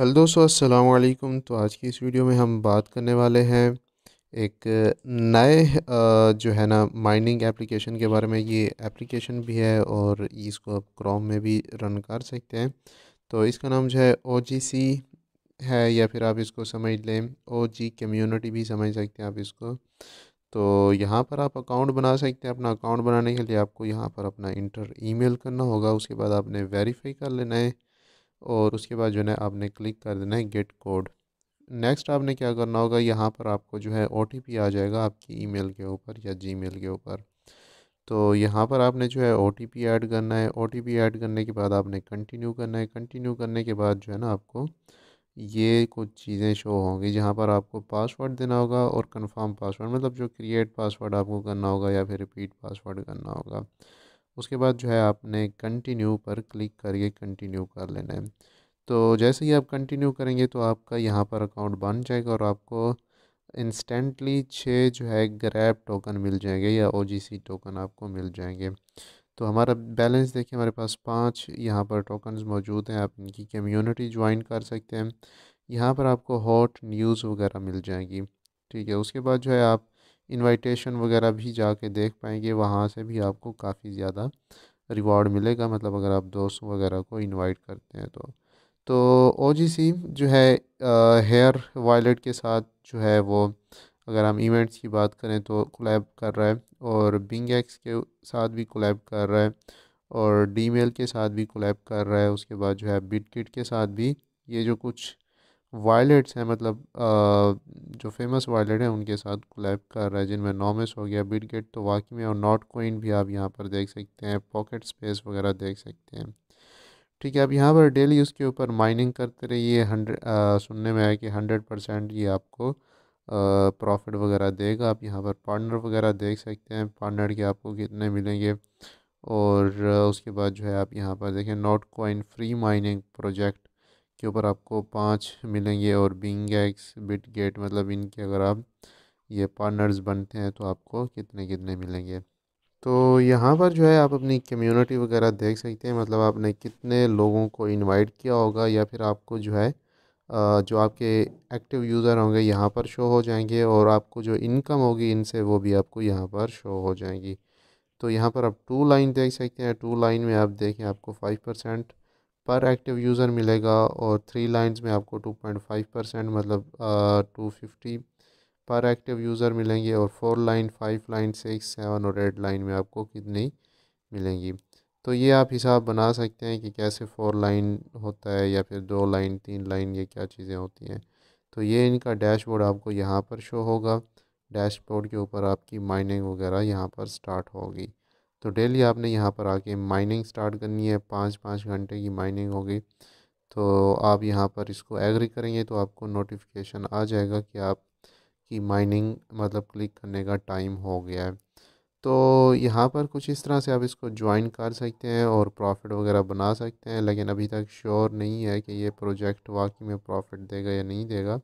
hello दोस्तों अस्सलाम वालेकुम तो आज की इस वीडियो में हम बात करने वाले हैं एक नए जो है ना माइनिंग एप्लीकेशन के बारे में ये एप्लीकेशन भी है और इसको आप क्रोम में भी रन कर सकते हैं तो इसका नाम जो है ओ है या फिर आप इसको समझ लें ओ कम्युनिटी भी समझ सकते हैं आप इसको तो यहाँ पर आप अकाउंट बना सकते हैं अपना अकाउंट बनाने के लिए आपको यहाँ पर अपना इंटर ईमेल करना होगा उसके बाद आपने वेरीफाई कर लेना है और उसके बाद जो है आपने क्लिक कर देना है गेट कोड नेक्स्ट आपने क्या करना होगा यहाँ पर आपको जो है ओ आ जाएगा आपकी ईमेल के ऊपर या जीमेल के ऊपर तो यहाँ पर आपने जो है ओ टी पी ऐड करना है ओ टी पी ऐड करने के बाद आपने कंटिन्यू करना है कंटिन्यू करने के बाद जो है ना आपको ये कुछ चीज़ें शो होंगी जहाँ पर आपको पासवर्ड देना होगा और कंफर्म पासवर्ड मतलब जो क्रिएट पासवर्ड आपको करना होगा या फिर रिपीट पासवर्ड करना होगा उसके बाद जो है आपने कंटिन्यू पर क्लिक करके कंटिन्यू कर लेना है तो जैसे ही आप कंटिन्यू करेंगे तो आपका यहाँ पर अकाउंट बन जाएगा और आपको इंस्टेंटली छः जो है ग्रैप टोकन मिल जाएंगे या ओ टोकन आपको मिल जाएंगे तो हमारा बैलेंस देखिए हमारे पास पाँच यहाँ पर टोकन्स मौजूद हैं आप इनकी कम्युनिटी ज्वाइन कर सकते हैं यहाँ पर आपको हॉट न्यूज़ वगैरह मिल जाएगी ठीक है उसके बाद जो है आप इनविटेशन वगैरह भी जाके देख पाएंगे वहाँ से भी आपको काफ़ी ज़्यादा रिवॉर्ड मिलेगा मतलब अगर आप दोस्तों वगैरह को इनवाइट करते हैं तो तो ओ जो है हेयर वायलेट के साथ जो है वो अगर हम इवेंट्स की बात करें तो क्लैब कर रहा है और बिंग एक्स के साथ भी क्लैब कर रहा है और डी मेल के साथ भी क्लैब कर रहा है उसके बाद जो है बिट किट के साथ भी ये जो कुछ वायलेट्स हैं मतलब आ, जो फेमस वायलेट हैं उनके साथ क्लैप कर रहा है जिनमें नॉमिस हो गया बिट गेट तो वाकई में और नॉट कोइन भी आप यहाँ पर देख सकते हैं पॉकेट स्पेस वगैरह देख सकते हैं ठीक है अब यहाँ पर डेली उसके ऊपर माइनिंग करते रहिए हंड्रेड सुनने में आया कि हंड्रेड परसेंट ये आपको प्रॉफिट वगैरह देगा आप यहाँ पर पार्टनर वगैरह देख सकते हैं पार्टनर के आपको कितने मिलेंगे और उसके बाद जो है आप यहाँ पर देखें Notcoin free mining project के ऊपर आपको पाँच मिलेंगे और बिंग एक्स बिट गेट मतलब इनके अगर आप ये पार्टनर्स बनते हैं तो आपको कितने कितने मिलेंगे तो यहाँ पर जो है आप अपनी कम्युनिटी वगैरह देख सकते हैं मतलब आपने कितने लोगों को इनवाइट किया होगा या फिर आपको जो है जो आपके एक्टिव यूज़र होंगे यहाँ पर शो हो जाएंगे और आपको जो इनकम होगी इनसे वो भी आपको यहाँ पर शो हो जाएंगी तो यहाँ पर आप टू लाइन देख सकते हैं टू लाइन में आप देखें आपको फाइव परसेंट पर एक्टिव यूज़र मिलेगा और थ्री लाइंस में आपको 2.5 परसेंट मतलब टू फिफ्टी पर एक्टिव यूज़र मिलेंगे और four line five line six seven और एट लाइन में आपको कितनी मिलेंगी तो ये आप हिसाब बना सकते हैं कि कैसे फोर लाइन होता है या फिर दो लाइन तीन लाइन ये क्या चीज़ें होती हैं तो ये इनका डैशबोर्ड आपको यहाँ पर शो होगा डैशबोर्ड के ऊपर आपकी माइनिंग वगैरह यहाँ पर स्टार्ट होगी तो डेली आपने यहाँ पर आके माइनिंग स्टार्ट करनी है पाँच पाँच घंटे की माइनिंग होगी तो आप यहाँ पर इसको एग्री करेंगे तो आपको नोटिफिकेशन आ जाएगा कि आप की माइनिंग मतलब क्लिक करने का टाइम हो गया है तो यहाँ पर कुछ इस तरह से आप इसको ज्वाइन कर सकते हैं और प्रॉफिट वगैरह बना सकते हैं लेकिन अभी तक श्योर नहीं है कि ये प्रोजेक्ट वाकई में प्रॉफिट देगा या नहीं देगा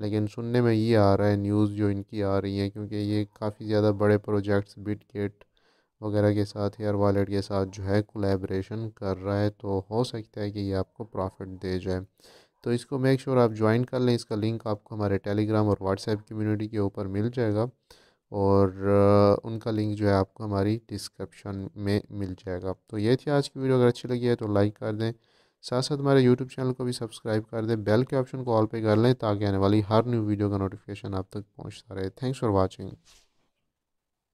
लेकिन सुनने में ये आ रहा है न्यूज़ जो इनकी आ रही है क्योंकि ये काफ़ी ज़्यादा बड़े प्रोजेक्ट्स बिट गेट वगैरह के साथ हेयर वॉलेट के साथ जो है कोलेब्रेशन कर रहा है तो हो सकता है कि ये आपको प्रॉफिट दे जाए तो इसको मेक श्योर आप ज्वाइन कर लें इसका लिंक आपको हमारे टेलीग्राम और व्हाट्सएप कम्युनिटी के ऊपर मिल जाएगा और उनका लिंक जो है आपको हमारी डिस्क्रिप्शन में मिल जाएगा तो ये थी आज की वीडियो अगर अच्छी लगी है तो लाइक कर दें साथ साथ हमारे यूट्यूब चैनल को भी सब्सक्राइब कर दें बेल के ऑप्शन को ऑल पे कर लें ताकि आने वाली हर न्यू वीडियो का नोटिफिकेशन आप तक पहुंचता रहे थैंक्स फॉर वाचिंग